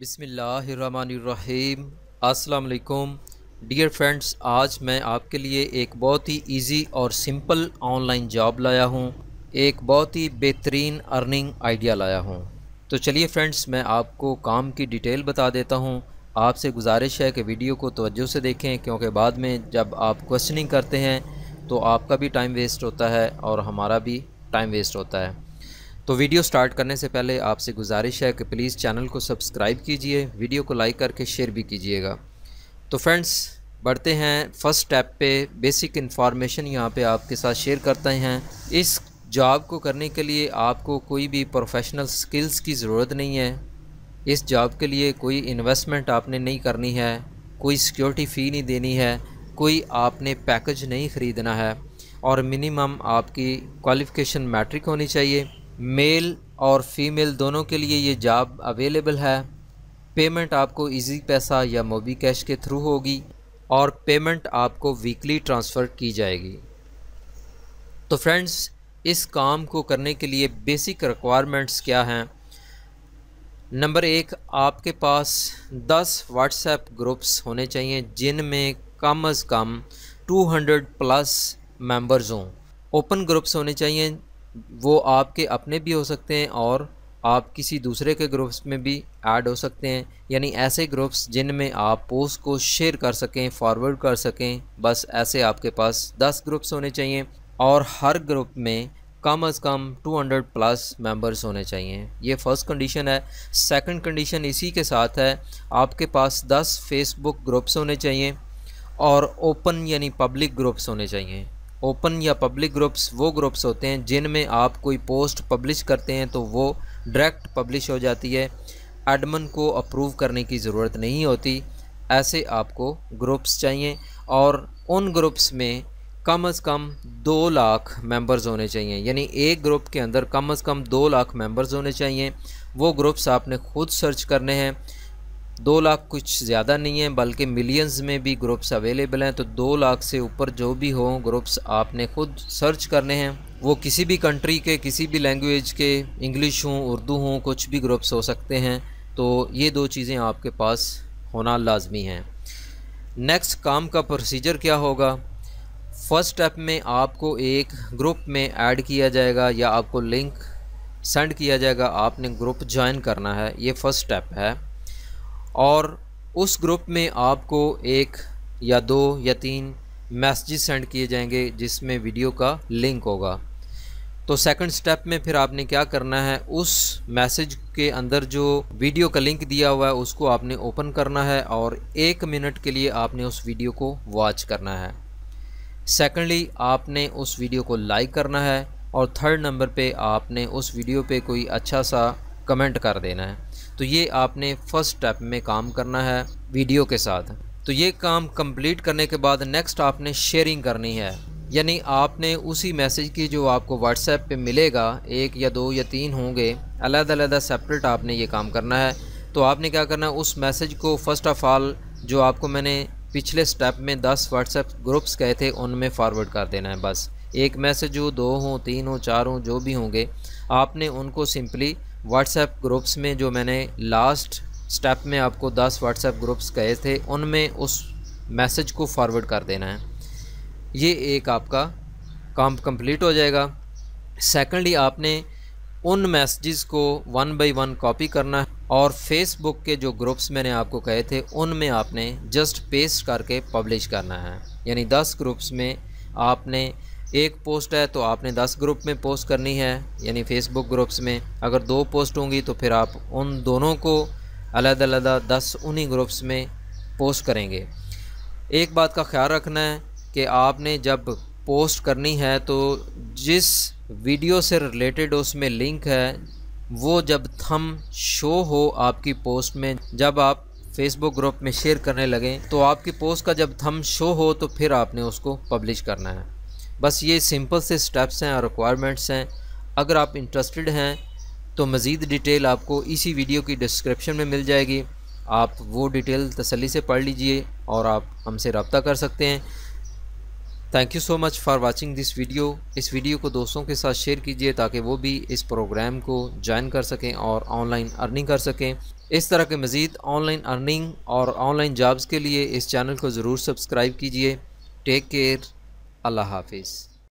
बिसमीम अस्सलाम dear friends आज मैं आपके लिए एक बहुत ही इजी और सिंपल ऑनलाइन जॉब लाया हूँ एक बहुत ही बेहतरीन अर्निंग आइडिया लाया हूँ तो चलिए फ्रेंड्स मैं आपको काम की डिटेल बता देता हूँ आपसे गुजारिश है कि वीडियो को तवज्जो से देखें क्योंकि बाद में जब आप क्वेश्चनिंग करते हैं तो आपका भी टाइम वेस्ट होता है और हमारा भी टाइम वेस्ट होता है तो वीडियो स्टार्ट करने से पहले आपसे गुजारिश है कि प्लीज़ चैनल को सब्सक्राइब कीजिए वीडियो को लाइक करके शेयर भी कीजिएगा तो फ्रेंड्स बढ़ते हैं फर्स्ट स्टेप पे बेसिक इन्फॉर्मेशन यहाँ पे आपके साथ शेयर करते हैं इस जॉब को करने के लिए आपको कोई भी प्रोफेशनल स्किल्स की ज़रूरत नहीं है इस जॉब के लिए कोई इन्वेस्टमेंट आपने नहीं करनी है कोई सिक्योरिटी फ़ी नहीं देनी है कोई आपने पैकेज नहीं ख़रीदना है और मिनिमम आपकी क्वालिफ़िकेशन मैट्रिक होनी चाहिए मेल और फीमेल दोनों के लिए ये जॉब अवेलेबल है पेमेंट आपको इजी पैसा या मोबी कैश के थ्रू होगी और पेमेंट आपको वीकली ट्रांसफ़र की जाएगी तो फ्रेंड्स इस काम को करने के लिए बेसिक रिक्वायरमेंट्स क्या हैं नंबर एक आपके पास 10 व्हाट्सएप ग्रुप्स होने चाहिए जिनमें कम अज़ कम 200 प्लस मेंबर्स हों ओपन ग्रुप्स होने चाहिए वो आपके अपने भी हो सकते हैं और आप किसी दूसरे के ग्रुप्स में भी ऐड हो सकते हैं यानी ऐसे ग्रुप्स जिनमें आप पोस्ट को शेयर कर सकें फॉरवर्ड कर सकें बस ऐसे आपके पास 10 ग्रुप्स होने चाहिए और हर ग्रुप में कम अज़ कम 200 प्लस मेंबर्स होने चाहिए ये फ़र्स्ट कंडीशन है सेकंड कंडीशन इसी के साथ है आपके पास 10 फेसबुक ग्रुप्स होने चाहिए और ओपन यानी पब्लिक ग्रुप्स होने चाहिए ओपन या पब्लिक ग्रुप्स वो ग्रुप्स होते हैं जिनमें आप कोई पोस्ट पब्लिश करते हैं तो वो डायरेक्ट पब्लिश हो जाती है एडमन को अप्रूव करने की ज़रूरत नहीं होती ऐसे आपको ग्रुप्स चाहिए और उन ग्रुप्स में कम अज़ कम दो लाख मेंबर्स होने चाहिए यानी एक ग्रुप के अंदर कम अज़ कम दो लाख मेंबर्स होने चाहिए वो ग्रुप्स आपने खुद सर्च करने हैं दो लाख कुछ ज़्यादा नहीं है बल्कि मिलियंस में भी ग्रुप्स अवेलेबल हैं तो दो लाख से ऊपर जो भी हों ग्रुप्स आपने खुद सर्च करने हैं वो किसी भी कंट्री के किसी भी लैंग्वेज के इंग्लिश हों उर्दू हों कुछ भी ग्रुप्स हो सकते हैं तो ये दो चीज़ें आपके पास होना लाजमी हैं नेक्स्ट काम का प्रोसीजर क्या होगा फर्स्ट स्टेप में आपको एक ग्रुप में ऐड किया जाएगा या आपको लिंक सेंड किया जाएगा आपने ग्रुप ज्वाइन करना है ये फ़र्स्ट स्टेप है और उस ग्रुप में आपको एक या दो या तीन मैसेज सेंड किए जाएंगे जिसमें वीडियो का लिंक होगा तो सेकंड स्टेप में फिर आपने क्या करना है उस मैसेज के अंदर जो वीडियो का लिंक दिया हुआ है उसको आपने ओपन करना है और एक मिनट के लिए आपने उस वीडियो को वॉच करना है सेकंडली आपने उस वीडियो को लाइक करना है और थर्ड नंबर पे आपने उस वीडियो पे कोई अच्छा सा कमेंट कर देना है तो ये आपने फर्स्ट स्टेप में काम करना है वीडियो के साथ तो ये काम कंप्लीट करने के बाद नेक्स्ट आपने शेयरिंग करनी है यानी आपने उसी मैसेज की जो आपको व्हाट्सएप पे मिलेगा एक या दो या तीन होंगे अलग अलग सेपरेट आपने ये काम करना है तो आपने क्या करना है उस मैसेज को फ़र्स्ट ऑफ़ ऑल जो आपको मैंने पिछले स्टेप में दस व्हाट्सएप ग्रुप्स कहे थे उनमें फॉरवर्ड कर देना है बस एक मैसेज हो दो हों तीन हों चार हों जो भी होंगे आपने उनको सिंपली व्हाट्सएप ग्रुप्स में जो मैंने लास्ट स्टेप में आपको 10 व्हाट्सएप ग्रुप्स कहे थे उनमें उस मैसेज को फॉरवर्ड कर देना है ये एक आपका काम कंप्लीट हो जाएगा सेकेंडली आपने उन मैसेजेस को वन बाई वन कॉपी करना है और फेसबुक के जो ग्रुप्स मैंने आपको कहे थे उनमें आपने जस्ट पेस्ट करके पब्लिश करना है यानी दस ग्रुप्स में आपने एक पोस्ट है तो आपने दस ग्रुप में पोस्ट करनी है यानी फेसबुक ग्रुप्स में अगर दो पोस्ट होंगी तो फिर आप उन दोनों को अलग अलग दस उन्हीं ग्रुप्स में पोस्ट करेंगे एक बात का ख्याल रखना है कि आपने जब पोस्ट करनी है तो जिस वीडियो से रिलेटेड उसमें लिंक है वो जब थम शो हो आपकी पोस्ट में जब आप फेसबुक ग्रुप में शेयर करने लगें तो आपकी पोस्ट का जब थम शो हो तो फिर आपने उसको पब्लिश करना है बस ये सिंपल से स्टेप्स हैं और रिक्वायरमेंट्स हैं अगर आप इंटरेस्टेड हैं तो मज़ीद डिटेल आपको इसी वीडियो की डिस्क्रिप्शन में मिल जाएगी आप वो डिटेल तसली से पढ़ लीजिए और आप हमसे रबता कर सकते हैं thank you so much for watching this video इस वीडियो को दोस्तों के साथ शेयर कीजिए ताकि वो भी इस प्रोग्राम को ज्वाइन कर सकें और ऑनलाइन अर्निंग कर सकें इस तरह के मज़ीद ऑनलाइन अर्निंग और ऑनलाइन जॉब्स के लिए इस चैनल को ज़रूर सब्सक्राइब कीजिए टेक केयर Allah Hafiz.